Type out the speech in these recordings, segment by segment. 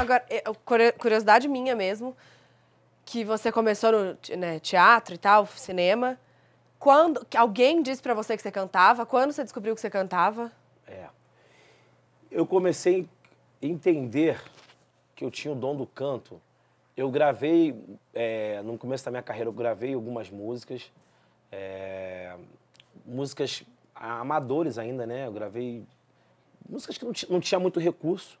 Agora, é, curiosidade minha mesmo, que você começou no né, teatro e tal, cinema. Quando alguém disse para você que você cantava? Quando você descobriu que você cantava? É. Eu comecei a entender que eu tinha o dom do canto. Eu gravei, é, no começo da minha carreira, eu gravei algumas músicas, é, músicas amadores ainda, né? Eu gravei músicas que não, não tinha muito recurso.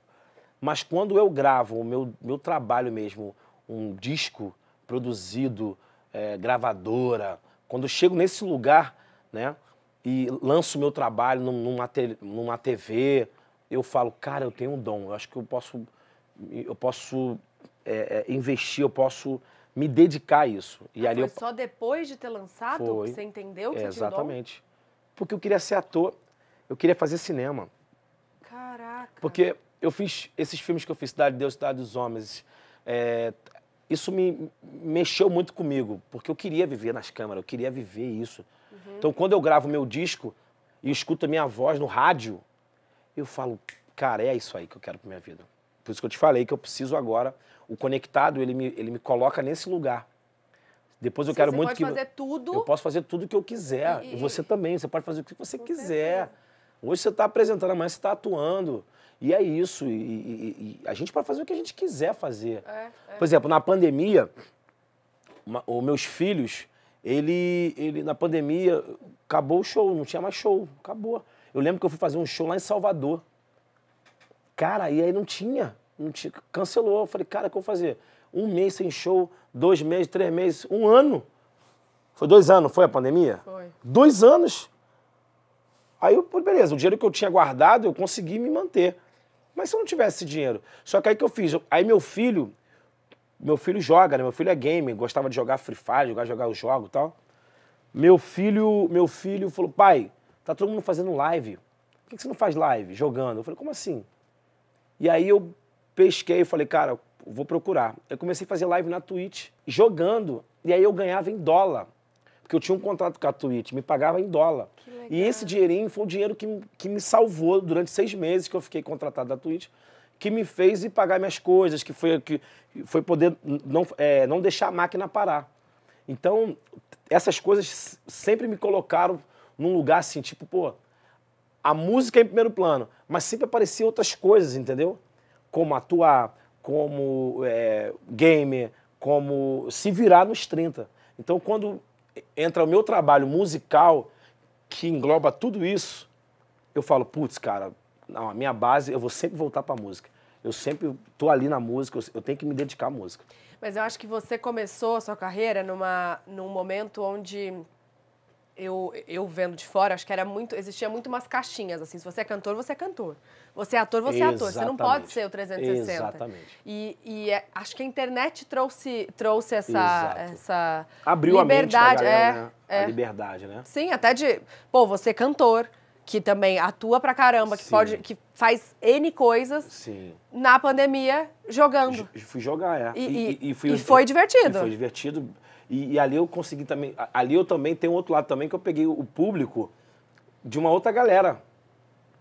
Mas quando eu gravo o meu, meu trabalho mesmo, um disco produzido, é, gravadora, quando eu chego nesse lugar, né, e lanço o meu trabalho numa, te, numa TV, eu falo, cara, eu tenho um dom, eu acho que eu posso, eu posso é, é, investir, eu posso me dedicar a isso. E ah, ali eu... só depois de ter lançado foi, que você entendeu que é, você tinha Exatamente. Dom? Porque eu queria ser ator, eu queria fazer cinema. Caraca. Porque eu fiz esses filmes que eu fiz, Cidade de Deus, Cidade dos Homens, é, isso me mexeu muito comigo, porque eu queria viver nas câmeras, eu queria viver isso. Uhum. Então, quando eu gravo meu disco e escuto a minha voz no rádio, eu falo, cara, é isso aí que eu quero para minha vida. Por isso que eu te falei que eu preciso agora, o conectado, ele me, ele me coloca nesse lugar. Depois eu Se quero você muito pode que. Fazer tudo... Eu posso fazer tudo o que eu quiser. E, e, e, você também, você pode fazer o que você quiser. Certeza. Hoje você está apresentando, amanhã você está atuando. E é isso. E, e, e a gente pode fazer o que a gente quiser fazer. É, é. Por exemplo, na pandemia, uma, os meus filhos, ele, ele, na pandemia, acabou o show, não tinha mais show, acabou. Eu lembro que eu fui fazer um show lá em Salvador. Cara, e aí não tinha, não tinha cancelou. Eu falei, cara, o que eu vou fazer? Um mês sem show, dois meses, três meses, um ano. Foi dois anos, foi a pandemia? Foi. Dois anos. Aí eu, beleza, o dinheiro que eu tinha guardado, eu consegui me manter. Mas se eu não tivesse dinheiro. Só que aí que eu fiz? Aí meu filho, meu filho joga, né? Meu filho é gamer, gostava de jogar Free Fire, jogar, jogar o jogo e tal. Meu filho, meu filho falou: "Pai, tá todo mundo fazendo live. Por que você não faz live jogando?" Eu falei: "Como assim?" E aí eu pesquei e falei: "Cara, vou procurar". Eu comecei a fazer live na Twitch jogando, e aí eu ganhava em dólar. Porque eu tinha um contrato com a Twitch, me pagava em dólar. E esse dinheirinho foi o dinheiro que, que me salvou durante seis meses que eu fiquei contratado da Twitch, que me fez ir pagar minhas coisas, que foi, que foi poder não, é, não deixar a máquina parar. Então, essas coisas sempre me colocaram num lugar assim, tipo, pô, a música é em primeiro plano, mas sempre apareciam outras coisas, entendeu? Como atuar, como é, gamer, como se virar nos 30. Então, quando entra o meu trabalho musical, que engloba tudo isso, eu falo, putz, cara, não, a minha base, eu vou sempre voltar para música. Eu sempre tô ali na música, eu tenho que me dedicar à música. Mas eu acho que você começou a sua carreira numa, num momento onde eu, eu vendo de fora, acho que era muito. Existia muito umas caixinhas, assim. Se você é cantor, você é cantor. Você é ator, você Exatamente. é ator. Você não pode ser o 360. Exatamente. E, e é, acho que a internet trouxe, trouxe essa, essa. Abriu liberdade, a mente galera, é, né? é, A liberdade, né? Sim, até de. Pô, você é cantor que também atua pra caramba, que pode, que faz N coisas Sim. na pandemia jogando. J fui jogar, é. E, e, e, e fui, foi divertido. foi divertido. E, e, ali eu consegui também. Ali eu também tenho outro lado também, que eu peguei o público de uma outra galera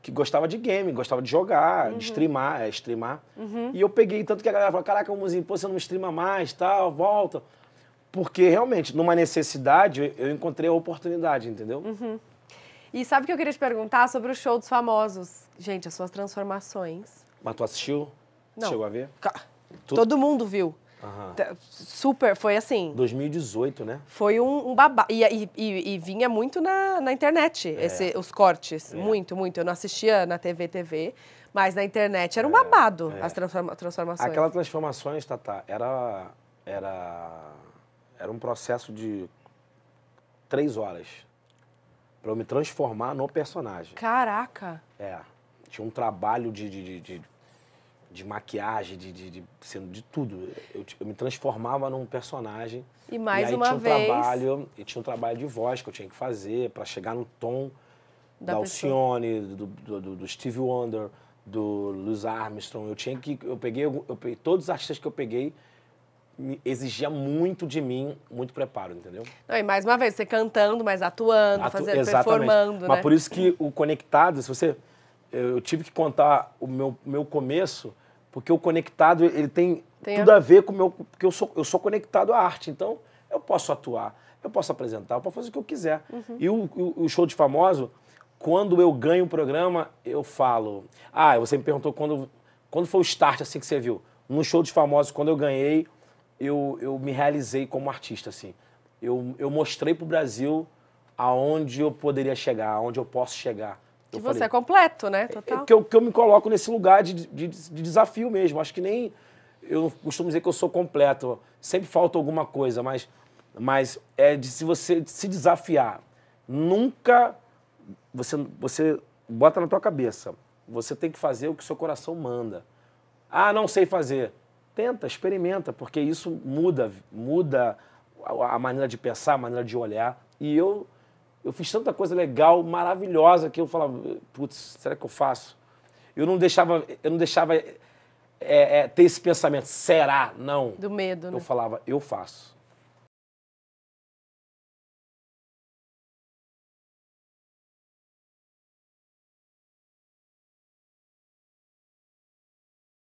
que gostava de game, gostava de jogar, uhum. de streamar, é, streamar. Uhum. E eu peguei, tanto que a galera falou, caraca, Muzinho, pô, você não streama mais, tal, volta. Porque, realmente, numa necessidade, eu encontrei a oportunidade, entendeu? Uhum. E sabe o que eu queria te perguntar sobre o show dos famosos? Gente, as suas transformações. Mas tu assistiu? Não. Chegou a ver? Tu... Todo mundo viu. Uhum. Super, foi assim. 2018, né? Foi um, um babá. E, e, e, e, vinha muito na, na internet, é. esse, os cortes. É. Muito, muito. Eu não assistia na TV, TV, mas na internet era um é. babado é. as transforma transformações. Aquelas transformações, Tata, era, era, era um processo de três horas para eu me transformar no personagem. Caraca! É. Tinha um trabalho de, de, de, de de maquiagem, de, de, de, de tudo. Eu, eu, me transformava num personagem. E mais e aí uma tinha um vez... Trabalho, e tinha um trabalho de voz que eu tinha que fazer para chegar no tom da, da Alcione, do, do, do, Steve Wonder, do Louis Armstrong. Eu tinha que... Eu peguei, eu peguei todos os artistas que eu peguei exigia muito de mim, muito preparo, entendeu? Não, e mais uma vez, você cantando, mas atuando, Atu fazendo, exatamente. performando, mas né? por isso que o Conectado, se você eu tive que contar o meu, meu começo, porque o conectado ele tem, tem tudo a... ver com o meu. Porque eu sou, eu sou conectado à arte, então eu posso atuar, eu posso apresentar, eu posso fazer o que eu quiser. Uhum. E o, o, o, show de famoso, quando eu ganho o programa, eu falo. Ah, você me perguntou quando, quando foi o start assim que você viu. No show de famosos, quando eu ganhei, eu, eu me realizei como artista, assim. Eu, eu mostrei para o Brasil aonde eu poderia chegar, aonde eu posso chegar eu que falei, você é completo, né? É, é Total. É, que, eu, que eu me coloco nesse lugar de, de, de desafio mesmo. Acho que nem. Eu costumo dizer que eu sou completo. Sempre falta alguma coisa, mas, mas é de se você se desafiar. Nunca. Você, você bota na tua cabeça. Você tem que fazer o que seu coração manda. Ah, não sei fazer. Tenta, experimenta, porque isso muda, muda a maneira de pensar, a maneira de olhar. E eu eu fiz tanta coisa legal, maravilhosa, que eu falava, putz, será que eu faço? Eu não deixava, eu não deixava é, é, ter esse pensamento, será? Não. Do medo, né? Eu falava, eu faço.